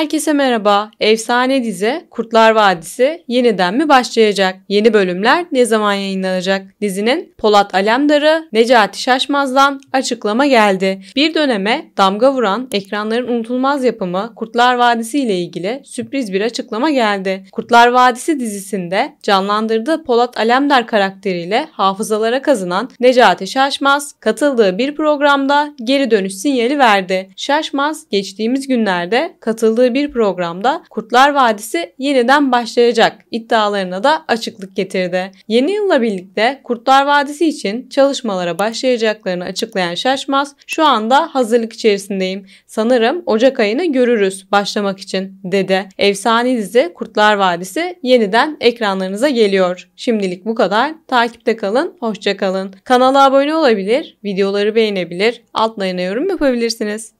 Herkese merhaba. Efsane dizi Kurtlar Vadisi yeniden mi başlayacak? Yeni bölümler ne zaman yayınlanacak? Dizinin Polat Alemdar'ı Necati Şaşmaz'dan açıklama geldi. Bir döneme damga vuran ekranların unutulmaz yapımı Kurtlar Vadisi ile ilgili sürpriz bir açıklama geldi. Kurtlar Vadisi dizisinde canlandırdığı Polat Alemdar karakteriyle hafızalara kazınan Necati Şaşmaz katıldığı bir programda geri dönüş sinyali verdi. Şaşmaz geçtiğimiz günlerde katıldığı bir programda Kurtlar Vadisi yeniden başlayacak iddialarına da açıklık getirdi. Yeni yılla birlikte Kurtlar Vadisi için çalışmalara başlayacaklarını açıklayan Şaşmaz, şu anda hazırlık içerisindeyim. Sanırım Ocak ayını görürüz başlamak için dedi. Efsane dizi Kurtlar Vadisi yeniden ekranlarınıza geliyor. Şimdilik bu kadar. Takipte kalın, Hoşçakalın. Kanala abone olabilir, videoları beğenebilir, altlarına yorum yapabilirsiniz.